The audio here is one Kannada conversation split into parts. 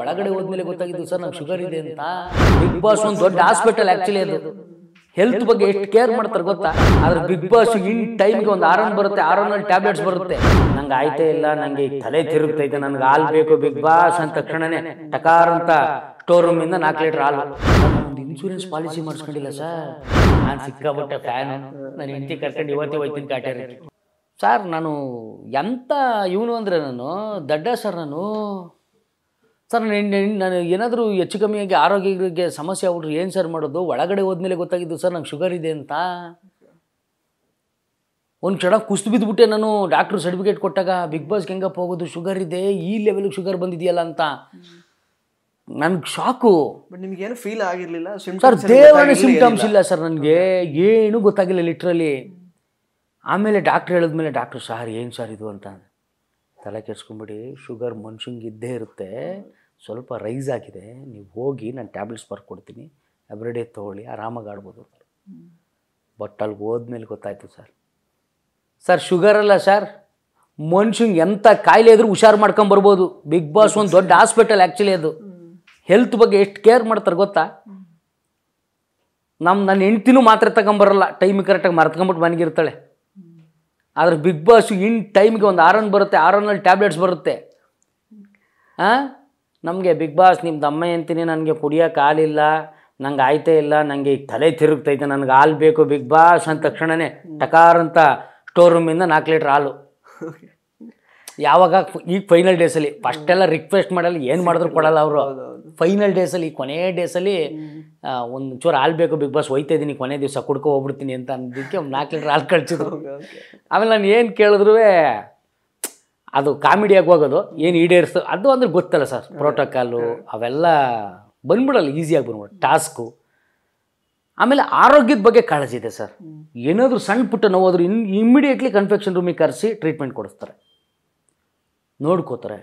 ಒಳಗಡೆ ಹೋದ್ಮೇಲೆ ಗೊತ್ತಾಗಿದ್ದು ಸರ್ ನಂಗೆ ಶುಗರ್ ಇದೆ ಅಂತ ಬಿಗ್ ಬಾಸ್ ಒಂದು ದೊಡ್ಡ ಹಾಸ್ಪಿಟಲ್ ಆ್ಯಕ್ಚುಲಿ ಅದು ಹೆಲ್ತ್ ಬಗ್ಗೆ ಎಷ್ಟು ಕೇರ್ ಮಾಡ್ತಾರೆ ಗೊತ್ತಾ ಆದ್ರೆ ಬಿಗ್ ಬಾಸ್ ಇನ್ ಟೈಮ್ಗೆ ಒಂದು ಒನ್ ಬರುತ್ತೆ ಒನ್ ಟ್ಯಾಬ್ಲೆಟ್ಸ್ ಬರುತ್ತೆ ನಂಗೆ ಆಯ್ತೇ ಇಲ್ಲ ನಂಗೆ ಈಗ ತಲೆ ತಿರುಗ್ತೈತೆ ನನಗೆ ಹಾಲು ಬೇಕು ಬಿಗ್ ಬಾಸ್ ಅಂತ ತಕ್ಷಣನೇ ಟಕಾರ್ ಅಂತ ಸ್ಟೋರ್ ರೂಮಿಂದ ನಾಲ್ಕು ಲೀಟರ್ ಹಾಲು ಒಂದು ಇನ್ಶೂರೆನ್ಸ್ ಪಾಲಿಸಿ ಮಾಡಿಸ್ಕೊಂಡಿಲ್ಲ ಸರ್ ನಾನು ಸಿಕ್ಕಾಬಿಟ್ಟೆ ಫ್ಯಾನ್ ನಾನು ಹೆಂಡತಿ ಕರ್ಕೊಂಡು ಇವತ್ತೇ ಹೋಯ್ತೀನಿ ಕಾಟ್ಯಾರ ಸರ್ ನಾನು ಎಂತ ಇವನು ಅಂದ್ರೆ ನಾನು ದಡ್ಡ ಸರ್ ನಾನು ಸರ್ ನಾನು ನಾನು ಏನಾದರೂ ಹೆಚ್ಚು ಕಮ್ಮಿಯಾಗಿ ಆರೋಗ್ಯಗಳಿಗೆ ಸಮಸ್ಯೆ ಆಗ್ಬಿಟ್ರೆ ಏನು ಸರ್ ಮಾಡೋದು ಒಳಗಡೆ ಹೋದ್ಮೇಲೆ ಗೊತ್ತಾಗಿದ್ದು ಸರ್ ನಂಗೆ ಶುಗರ್ ಇದೆ ಅಂತ ಒಂದು ಕ್ಷಣ ಕುಸ್ತು ಬಿದ್ದುಬಿಟ್ಟೆ ನಾನು ಡಾಕ್ಟ್ರು ಸರ್ಟಿಫಿಕೇಟ್ ಕೊಟ್ಟಾಗ ಬಿಗ್ ಬಾಸ್ಗೆ ಹೆಂಗಪ್ಪ ಹೋಗೋದು ಶುಗರ್ ಇದೆ ಈ ಲೆವೆಲ್ಗೆ ಶುಗರ್ ಬಂದಿದೆಯಲ್ಲ ಅಂತ ನನಗೆ ಶಾಕು ಬಟ್ ಏನು ಫೀಲ್ ಆಗಿರಲಿಲ್ಲ ಸರ್ ದೇವನ ಸಿಂಪ್ಟಮ್ಸ್ ಇಲ್ಲ ಸರ್ ನನಗೆ ಏನೂ ಗೊತ್ತಾಗಿಲ್ಲ ಲಿಟ್ರಲಿ ಆಮೇಲೆ ಡಾಕ್ಟ್ರ್ ಹೇಳಿದ್ಮೇಲೆ ಡಾಕ್ಟ್ರು ಸರ್ ಏನು ಸರ್ ಇದು ಅಂತ ತಲೆ ಕೆಡ್ಸ್ಕೊಂಬಿಡಿ ಶುಗರ್ ಮನುಷ್ಯಂಗೆ ಇದ್ದೇ ಇರುತ್ತೆ ಸ್ವಲ್ಪ ರೈಸ್ ಆಗಿದೆ ನೀವು ಹೋಗಿ ನಾನು ಟ್ಯಾಬ್ಲೆಟ್ಸ್ ಬರ್ಕೊಡ್ತೀನಿ ಎವ್ರಿಡೇ ತೊಗೊಳ್ಳಿ ಆರಾಮಾಗಿ ಆಡ್ಬೋದು ಅಂದರು ಬಟ್ ಅಲ್ಲಿ ಹೋದ್ಮೇಲೆ ಗೊತ್ತಾಯಿತು ಸರ್ ಸರ್ ಶುಗರ್ ಅಲ್ಲ ಸರ್ ಮನುಷ್ಯಂಗೆ ಎಂಥ ಕಾಯಿಲೆ ಇದ್ರೂ ಹುಷಾರು ಮಾಡ್ಕೊಂಬರ್ಬೋದು ಬಿಗ್ ಬಾಸ್ ಒಂದು ದೊಡ್ಡ ಹಾಸ್ಪಿಟಲ್ ಆ್ಯಕ್ಚುಲಿ ಅದು ಹೆಲ್ತ್ ಬಗ್ಗೆ ಎಷ್ಟು ಕೇರ್ ಮಾಡ್ತಾರೆ ಗೊತ್ತಾ ನಮ್ಮ ನನ್ನ ಹೆಂಡ್ತಿನೂ ಮಾತ್ರೆ ತಗೊಂಬರಲ್ಲ ಟೈಮಿಗೆ ಕರೆಕ್ಟಾಗಿ ಮರ್ತ್ಕೊಂಬಿಟ್ಟು ಮನೆಗಿರ್ತಾಳೆ ಆದರೆ ಬಿಗ್ ಬಾಸ್ ಇನ್ ಟೈಮ್ಗೆ ಒಂದು ಆರನ್ ಬರುತ್ತೆ ಆರನ್ನಲ್ಲಿ ಟ್ಯಾಬ್ಲೆಟ್ಸ್ ಬರುತ್ತೆ ಹಾಂ ನಮಗೆ ಬಿಗ್ ಬಾಸ್ ನಿಮ್ಮ ಅಮ್ಮ ಅಂತೀನಿ ನನಗೆ ಕುಡಿಯೋಕೆ ಹಾಲಿಲ್ಲ ನಂಗೆ ಆಯ್ತೇ ಇಲ್ಲ ನನಗೆ ಈ ತಲೆ ತಿರುಗ್ತೈತೆ ನನಗೆ ಹಾಲು ಬೇಕು ಬಿಗ್ ಬಾಸ್ ಅಂದ ತಕ್ಷಣವೇ ಟಕಾರ್ ಅಂತ ಸ್ಟೋರ್ ರೂಮಿಂದ ನಾಲ್ಕು ಲೀಟ್ರ್ ಹಾಲು ಯಾವಾಗ ಈಗ ಫೈನಲ್ ಡೇಸಲ್ಲಿ ಫಸ್ಟೆಲ್ಲ ರಿಕ್ವೆಸ್ಟ್ ಮಾಡಲ್ಲ ಏನು ಮಾಡಿದ್ರು ಕೊಡಲ್ಲ ಅವರು ಫೈನಲ್ ಡೇಸಲ್ಲಿ ಕೊನೆ ಡೇಸಲ್ಲಿ ಒಂದು ಚೂರು ಹಾಲು ಬೇಕು ಬಿಗ್ ಬಾಸ್ ಹೋಯ್ತಾ ಇದ್ದೀನಿ ಕೊನೆ ದಿವಸ ಕುಡ್ಕೊ ಹೋಗ್ಬಿಡ್ತೀನಿ ಅಂತ ಅಂದಿದ್ದಕ್ಕೆ ಒಂದು ನಾಲ್ಕು ಲೀಟ್ರ್ ಹಾಲು ಕಳಿಸಿದ್ರು ಆಮೇಲೆ ನಾನು ಏನು ಕೇಳಿದ್ರು ಅದು ಕಾಮಿಡಿಯಾಗಿ ಹೋಗೋದು ಏನು ಈಡೇರಿಸ್ತೋ ಅದು ಅಂದ್ರೆ ಗೊತ್ತಲ್ಲ ಸರ್ ಪ್ರೋಟೋಕಾಲು ಅವೆಲ್ಲ ಬಂದ್ಬಿಡಲ್ಲ ಈಸಿಯಾಗಿ ಬಂದ್ಬಿಡ ಟಾಸ್ಕು ಆಮೇಲೆ ಆರೋಗ್ಯದ ಬಗ್ಗೆ ಕಾಳಜಿ ಇದೆ ಸರ್ ಏನಾದರೂ ಸಣ್ಣ ಪುಟ್ಟ ನೋವಾದರೂ ಇನ್ ಇಮ್ಮಿಡಿಯೇಟ್ಲಿ ಕನ್ಫೆಕ್ಷನ್ ರೂಮಿಗೆ ಕರೆಸಿ ಟ್ರೀಟ್ಮೆಂಟ್ ಕೊಡಿಸ್ತಾರೆ ನೋಡ್ಕೋತಾರೆ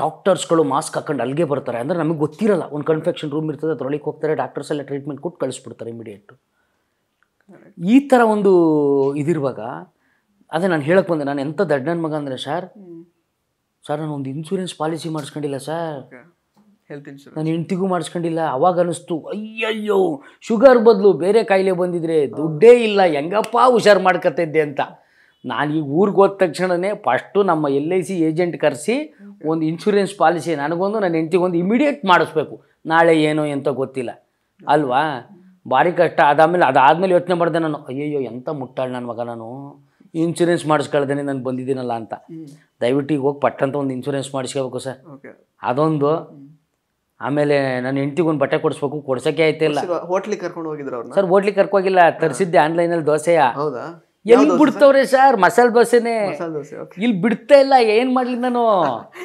ಡಾಕ್ಟರ್ಸ್ಗಳು ಮಾಸ್ಕ್ ಹಾಕೊಂಡು ಅಲ್ಲಿಗೆ ಬರ್ತಾರೆ ಅಂದರೆ ನಮಗೆ ಗೊತ್ತಿರಲ್ಲ ಒಂದು ಕನ್ಫೆಕ್ಷನ್ ರೂಮ್ ಇರ್ತದೆ ಅದರೊಳಗೆ ಹೋಗ್ತಾರೆ ಡಾಕ್ಟರ್ಸ್ ಎಲ್ಲ ಟ್ರೀಟ್ಮೆಂಟ್ ಕೊಟ್ಟು ಕಳಿಸ್ಬಿಡ್ತಾರೆ ಇಮಿಡಿಯೇಟು ಈ ಥರ ಒಂದು ಇದಿರುವಾಗ ಅದೇ ನಾನು ಹೇಳಕ್ಕೆ ಬಂದೆ ನಾನು ಎಂತ ದಡ್ಡನ ಮಗ ಅಂದ್ರೆ ಸರ್ ಸರ್ ನಾನು ಒಂದು ಇನ್ಶೂರೆನ್ಸ್ ಪಾಲಿಸಿ ಮಾಡಿಸ್ಕೊಂಡಿಲ್ಲ ಸರ್ ಹೆಲ್ತ್ ಇನ್ಶೂರೆನ್ಸ್ ನಾನು ಹೆಂಡ್ತಿಗೂ ಮಾಡಿಸ್ಕೊಂಡಿಲ್ಲ ಅವಾಗ ಅನಿಸ್ತು ಅಯ್ಯಯ್ಯೋ ಶುಗರ್ ಬದಲು ಬೇರೆ ಕಾಯಿಲೆ ಬಂದಿದ್ರೆ ದುಡ್ಡೇ ಇಲ್ಲ ಹೆಂಗಪ್ಪ ಹುಷಾರು ಮಾಡ್ಕೊತಿದ್ದೆ ಅಂತ ನಾನು ಈಗ ಊರಿಗೆ ಹೋದ ತಕ್ಷಣವೇ ಫಸ್ಟು ನಮ್ಮ ಎಲ್ ಐ ಸಿ ಏಜೆಂಟ್ ಕರೆಸಿ ಒಂದು ಇನ್ಶೂರೆನ್ಸ್ ಪಾಲಿಸಿ ನನಗೊಂದು ನನ್ನ ಹೆಂಡ್ತಿಗೊಂದು ಇಮಿಡಿಯೇಟ್ ಮಾಡಿಸ್ಬೇಕು ನಾಳೆ ಏನೋ ಅಂತ ಗೊತ್ತಿಲ್ಲ ಅಲ್ವಾ ಭಾರಿ ಕಷ್ಟ ಅದಾದಮೇಲೆ ಅದಾದಮೇಲೆ ಯೋಚನೆ ಮಾಡಿದೆ ನಾನು ಅಯ್ಯಯ್ಯೋ ಎಂಥ ಮುಟ್ಟಾಳೆ ನನ್ನ ಮಗ ನಾನು ಇನ್ಶೂರೆನ್ಸ್ ಮಾಡಿಸ್ಕೊಳ್ದೇನೆ ನಾನು ಬಂದಿದ್ದೀನಲ್ಲ ಅಂತ ದಯವಿಟ್ಟು ಈಗ ಹೋಗಿ ಪಟ್ಟಂತ ಒಂದು ಇನ್ಶೂರೆನ್ಸ್ ಮಾಡಿಸ್ಕೋಬೇಕು ಸರ್ ಅದೊಂದು ಆಮೇಲೆ ನಾನು ಹೆಂಡ್ತಿಗೊಂದು ಬಟ್ಟೆ ಕೊಡಿಸ್ಬೇಕು ಕೊಡ್ಸೋಕೆ ಆಯ್ತಾ ಇಲ್ಲ ಹೋಟ್ಲಿಗೆ ಕರ್ಕೊಂಡು ಹೋಗಿದ್ರು ಸರ್ ಹೋಟ್ಲಿಗೆ ಕರ್ಕೋಗಿಲ್ಲ ತರಿಸಿದ್ದೆ ಆನ್ಲೈನಲ್ಲಿ ದೋಸೆಯ ಎಲ್ಲಿ ಬಿಡ್ತವ್ರೆ ಸರ್ ಮಸಾಲೆ ದೋಸೆನೆ ಇಲ್ಲಿ ಬಿಡ್ತಾ ಇಲ್ಲ ಏನು ಮಾಡ್ಲಿ ನಾನು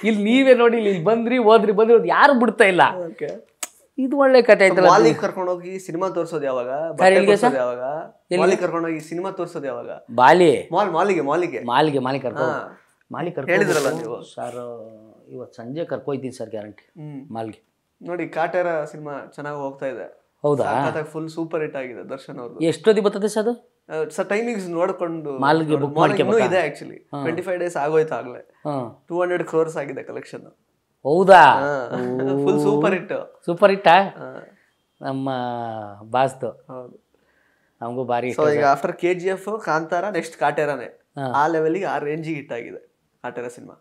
ಇಲ್ಲಿ ನೀವೇ ನೋಡಿ ಇಲ್ಲಿ ಬಂದ್ರಿ ಹೋದ್ರಿ ಬಂದ್ರಿ ಯಾರು ಬಿಡ್ತಾ ಇಲ್ಲ ಇದು ಒಳ್ಳೆ ಕತೆ ಆಯ್ತಲ್ಲ ಕರ್ಕೊಂಡು ಕರ್ಕೊಂಡೋಗಿ ಸಿನಿಮಾ ತೋರಿಸೋದು ಯಾವಾಗ ಯಾವಾಗ ಕರ್ಕೊಂಡು ಕರ್ಕೊಂಡೋಗಿ ಸಿನಿಮಾ ತೋರಿಸೋದು ಯಾವಾಗ ಬಾಲಿ ಮಾಲ್ ಮಾಲಿಗೆ ಮಾಲಿಗೆ ಮಾಲಿಗೆ ಮಾಲಿ ಕರ್ಕೊಂಡು ಮಾಲಿ ಕರ್ಕೊಂಡು ಹೇಳಿದ್ರಲ್ಲ ನೀವು ಸರ್ ಇವತ್ತು ಸಂಜೆ ಕರ್ಕೊಯ್ತೀನಿ ಸರ್ ಗ್ಯಾರಂಟಿ ಮಾಲ್ಗೆ ನೋಡಿ ಕಾಟೇರ ಸಿನಿಮಾ ಚೆನ್ನಾಗಿ ಹೋಗ್ತಾ ಇದೆ ಹೌದಾ ಫುಲ್ ಸೂಪರ್ ಹಿಟ್ ಆಗಿದೆ ದರ್ಶನ್ ಅವ್ರದ್ದು ಎಷ್ಟೊತ್ತಿ ಬರ್ತದೆ ಸರ್ ಅದು ಸರ್ ಟೈಮಿಂಗ್ಸ್ ನೋಡ್ಕೊಂಡು ಮಾಲ್ಗೆ ಬುಕ್ ಮಾಡ್ಕೊಂಡು ಇದೆ ಆಕ್ಚುಲಿ ಟ್ವೆಂಟಿ ಫೈವ್ ಡೇಸ್ ಆಗೋಯ್ತು ಆಗಲೇ ಟೂ ಹಂಡ್ರೆಡ್ ಕ್ರೋರ್ಸ್ ಆಗಿದೆ ಕಲೆಕ್ಷನ್ ಹೌದಾ full super hit super hit ನಮ್ಮ ಬಾಸ್ದು ನಮಗೂ ಭಾರಿ ಸೊ ಈಗ after K G F Kantara next ಕಾಟೇರಾನೇ ಆ ಲೆವೆಲ್ಗೆ ಆ ರೇಂಜಿಗೆ ಹಿಟ್ ಆಗಿದೆ ಕಾಟೇರ ಸಿನಿಮಾ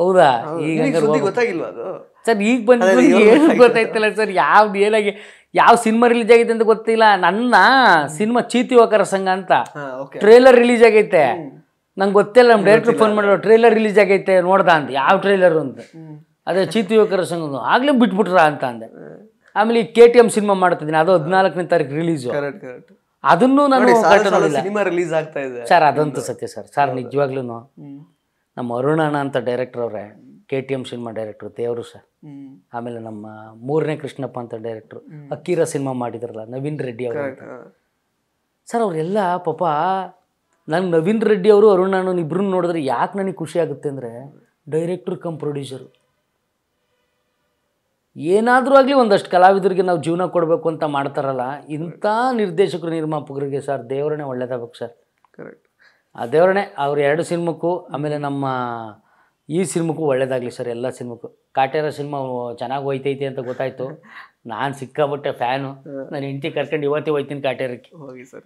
ಹೌದಾ ಈಗ ಗೊತ್ತಾಗಿಲ್ವಾ ಅದು ಸರ್ ಈಗ ಬಂದಿದ್ದು ಏನು ಗೊತ್ತಾಯ್ತಲ್ಲ ಸರ್ ಯಾವ್ದು ಏನಾಗಿ ಯಾವ ಸಿನಿಮಾ ರಿಲೀಸ್ ಆಗೈತೆ ಅಂತ ಗೊತ್ತಿಲ್ಲ ನನ್ನ ಸಿನಿಮಾ ಚೀತಿ ಹೋಕರ ಸಂಘ ಅಂತ ಟ್ರೇಲರ್ ರಿಲೀಸ್ ಆಗೈತೆ ನಂಗೆ ಗೊತ್ತಿಲ್ಲ ನಮ್ಮ ಡೈರೆಕ್ಟ್ರು ಫೋನ್ ಮಾಡೋ ಟ್ರೇಲರ್ ರಿಲೀಸ್ ಆಗೈತೆ ನೋಡ್ದ ಅಂತ ಯಾವ ಟ್ರೇಲರ್ ಅಂತ ಅದೇ ಚೀತು ಯುವಕರ ಸಂಘ ಆಗ್ಲೇ ಬಿಟ್ಬಿಟ್ರ ಅಂತ ಅಂದೆ ಆಮೇಲೆ ಈ ಕೆ ಟಿ ಎಂ ಸಿನಿಮಾ ಮಾಡ್ತಿದ್ದೀನಿ ಅದು ಹದಿನಾಲ್ಕನೇ ತಾರೀಕು ರಿಲೀಸ್ ಅದನ್ನು ನಾನು ಸಿನಿಮಾ ರಿಲೀಸ್ ಆಗ್ತಾ ಇದೆ ಸರ್ ಅದಂತೂ ಸತ್ಯ ಸರ್ ಸರ್ ನಿಜವಾಗ್ಲೂ ನಮ್ಮ ಅರುಣಣ್ಣ ಅಂತ ಡೈರೆಕ್ಟರ್ ಅವರೇ K T M cinema director ದೇವರು ಸರ್ ಆಮೇಲೆ ನಮ್ಮ ಮೂರನೇ ಕೃಷ್ಣಪ್ಪ ಅಂತ ಡೈರೆಕ್ಟ್ರು ಅಕ್ಕೀರ ಸಿನಿಮಾ ಮಾಡಿದ್ರಲ್ಲ ನವೀನ್ ರೆಡ್ಡಿ ಅವರು ಸರ್ ಅವರೆಲ್ಲ ಪಾಪ ನನ್ ನವೀನ್ ರೆಡ್ಡಿ ಅವರು ಅರುಣ್ ಅಣ್ಣನ ನೋಡಿದ್ರೆ ಯಾಕೆ ನನಗೆ ಖುಷಿ ಆಗುತ್ತೆ ಅಂದ್ರೆ ಡೈರೆಕ್ಟರ್ ಕಮ್ ಪ್ರೊಡ್ಯೂಸರ್ ಏನಾದರೂ ಆಗಲಿ ಒಂದಷ್ಟು ಕಲಾವಿದರಿಗೆ ನಾವು ಜೀವನ ಕೊಡಬೇಕು ಅಂತ ಮಾಡ್ತಾರಲ್ಲ ಇಂಥ ನಿರ್ದೇಶಕರು ನಿರ್ಮಾಪಕರಿಗೆ ಸರ್ ದೇವರನ್ನೇ ಒಳ್ಳೇದಾಗಬೇಕು ಸರ್ ಕರೆಕ್ಟ್ ಆ ದೇವರನ್ನೇ ಅವ್ರ ಎರಡು ಸಿನಿಮಕ್ಕೂ ಆಮೇಲೆ ನಮ್ಮ ಈ ಸಿನಿಮಕ್ಕೂ ಒಳ್ಳೇದಾಗಲಿ ಸರ್ ಎಲ್ಲ ಸಿನಿಮಕ್ಕೂ ಕಾಟೇರ ಸಿನಿಮಾ ಚೆನ್ನಾಗಿ ಹೋಯ್ತೈತಿ ಅಂತ ಗೊತ್ತಾಯ್ತು ನಾನು ಸಿಕ್ಕಾಬಿಟ್ಟೆ ಫ್ಯಾನು ನಾನು ಇಂಟಿ ಕರ್ಕೊಂಡು ಇವತ್ತೇ ಹೋಯ್ತೀನಿ ಕಾಟೇರಕ್ಕೆ ಹೋಗಿ ಸರ್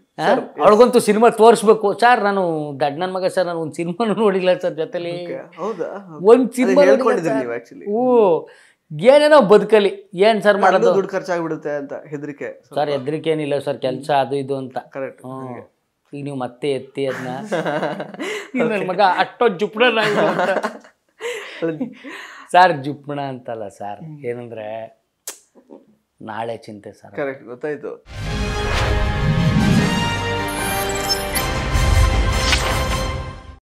ಅವಳಿಗಂತೂ ಸಿನಿಮಾ ತೋರಿಸ್ಬೇಕು ಸರ್ ನಾನು ದಡ್ ನನ್ನ ಮಗ ಸರ್ ನಾನು ಒಂದು ಸಿನಿಮಾನು ನೋಡಿಲ್ಲ ಸರ್ ಜೊತೆಲಿ ಹೌದಾ ಒಂದು ಸಿನಿಮಾ ಓ ಏನೇನೋ ಬದುಕಲಿ ಏನ್ ಸರ್ ಮಾಡೋದು ದುಡ್ಡು ಖರ್ಚಾಗ್ಬಿಡುತ್ತೆ ಅಂತ ಹೆದರಿಕೆ ಸರ್ ಹೆದರಿಕೆ ಏನಿಲ್ಲ ಸರ್ ಕೆಲಸ ಅದು ಇದು ಅಂತ ಕರೆಕ್ಟ್ ಈಗ ನೀವು ಮತ್ತೆ ಎತ್ತಿ ಅದನ್ನ ಮಗ ಅಟ್ಟೋ ಜುಪ್ಣ ಸರ್ ಜುಪ್ಣ ಅಂತಲ್ಲ ಸರ್ ಏನಂದ್ರೆ ನಾಳೆ ಚಿಂತೆ ಸರ್ ಕರೆಕ್ಟ್ ಗೊತ್ತಾಯ್ತು